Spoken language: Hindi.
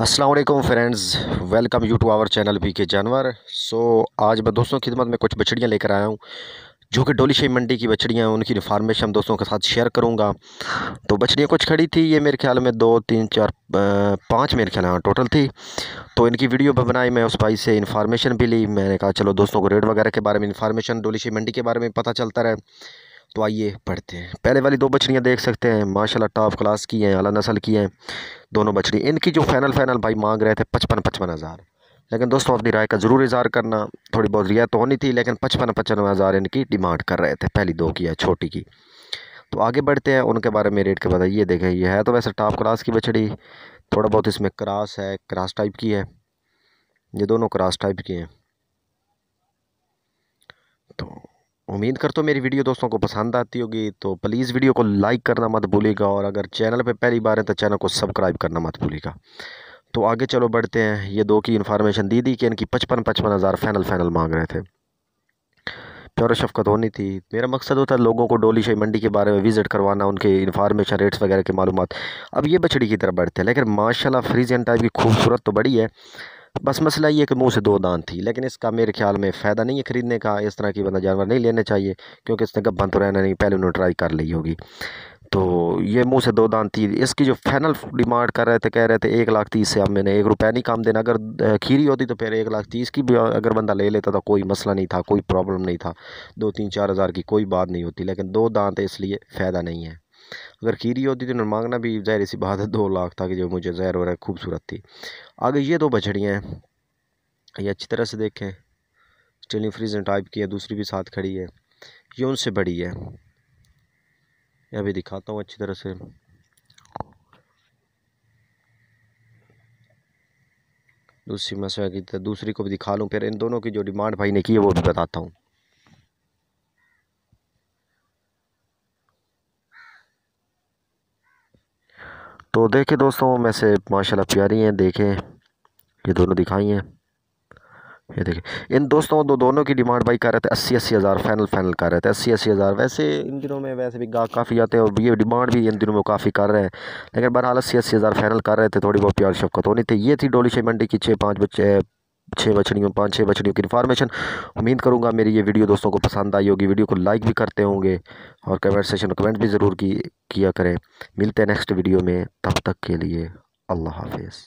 Aslam friends welcome you to our channel बी के जानवर सो आज मैं दोस्तों की खिदमत में कुछ बछड़ियाँ लेकर आया हूँ जो कि डोली शेप मंडी की बछड़ियाँ हैं उनकी इन्फॉर्मेशन दोस्तों के साथ शेयर करूँगा तो बछड़ियाँ कुछ खड़ी थी ये मेरे ख्याल में दो तीन चार पाँच मेरे ख्याल हाँ टोटल थी तो इनकी वीडियो भी बनाई मैं उस भाई से इन्फॉर्मेशन भी ली मैंने कहा चलो दोस्तों को रेट वगैरह के बारे में इन्फॉर्मेशन डोली शेप मंडी के बारे में पता चलता रहे तो आइए पढ़ते हैं पहले वाली दो बछड़ियाँ देख सकते हैं माशाल्लाह टॉप क्लास की हैं अला नसल की हैं दोनों बछड़ी इनकी जो फाइनल फाइनल भाई मांग रहे थे पचपन पचपन हज़ार लेकिन दोस्तों अपनी राय का ज़रूर इजहार करना थोड़ी बहुत रियायत तो होनी थी लेकिन पचपन पचपन हज़ार इनकी डिमांड कर रहे थे पहली दो की है छोटी की तो आगे बढ़ते हैं उनके बारे में रेट के बताइए देखें ये है तो वैसे टॉप क्लास की बछड़ी थोड़ा बहुत इसमें क्रास है क्रास टाइप की है ये दोनों क्रास टाइप की हैं तो उम्मीद करता हूँ मेरी वीडियो दोस्तों को पसंद आती होगी तो प्लीज़ वीडियो को लाइक करना मत भूलिएगा और अगर चैनल पे पहली बार है तो चैनल को सब्सक्राइब करना मत भूलिएगा तो आगे चलो बढ़ते हैं ये दो की इन्फॉर्मेशन दी थी कि इनकी पचपन पचपन हज़ार फैनल फ़ैनल मांग रहे थे प्योर शफकत होनी थी मेरा मकसद होता है लोगों को डोली शाही मंडी के बारे में विज़िट करवाना उनके इन्फॉर्मेशन रेट्स वगैरह के मालूम अब ये बछड़ी की तरफ बढ़ते हैं लेकिन माशाला फ्रीजियन टाइप की खूबसूरत तो बड़ी है बस मसला ये कि मुंह से दो दांत थी लेकिन इसका मेरे ख्याल में फ़ायदा नहीं है ख़रीदने का इस तरह की बंदा जानवर नहीं लेने चाहिए क्योंकि इसने गब्बन तो रहना नहीं पहले उन्होंने ट्राई कर ली होगी तो ये मुंह से दो दांत थी इसकी जो फाइनल डिमांड कर रहे थे कह रहे थे एक लाख तीस से अब मैंने एक रुपया नहीं काम देना अगर खीरी होती तो फिर एक लाख तीस की भी अगर बंदा ले लेता तो कोई मसला नहीं था कोई प्रॉब्लम नहीं था दो तीन चार हज़ार की कोई बात नहीं होती लेकिन दो दांत इसलिए फ़ायदा नहीं है अगर खीरी होती तो मांगना भी जाहिर सी बात है दो लाख था कि जो मुझे जहर वगैरह खूबसूरत थी आगे ये दो बछड़ियाँ हैं ये अच्छी तरह से देखें स्टेलिंग फ्रीजन टाइप की है दूसरी भी साथ खड़ी है ये उनसे बड़ी है यह भी दिखाता हूँ अच्छी तरह से दूसरी मसा की तो दूसरी को भी दिखा लूँ फिर इन दोनों की जो डिमांड भाई ने की है वो भी बताता हूँ तो देखे दोस्तों में से माशाल्लाह प्यारी हैं देखें ये दोनों दिखाई हैं ये देखें इन दोस्तों दो दोनों की डिमांड भाई कर रहे थे अस्सी अस्सी हज़ार फाइनल फाइनल कर रहे थे अस्सी अस्सी हज़ार वैसे इन दिनों में वैसे भी गाह काफ़ी आते हैं और ये डिमांड भी इन दिनों में काफ़ी कर रहे हैं लेकिन बहरहाल अस्सी अस्सी हज़ार फाइनल कर रहे थे थोड़ी बहुत प्यार शफकत होनी थी ये थी डोली शेमंडी की छः पाँच बच्चे छः बछड़ियों पाँच छः बछड़ियों की इन्फॉर्मेशन उम्मीद करूँगा मेरी ये वीडियो दोस्तों को पसंद आई होगी वीडियो को लाइक भी करते होंगे और कमेंट सेशन में कमेंट भी ज़रूर की, किया करें मिलते हैं नेक्स्ट वीडियो में तब तक के लिए अल्लाह हाफिज़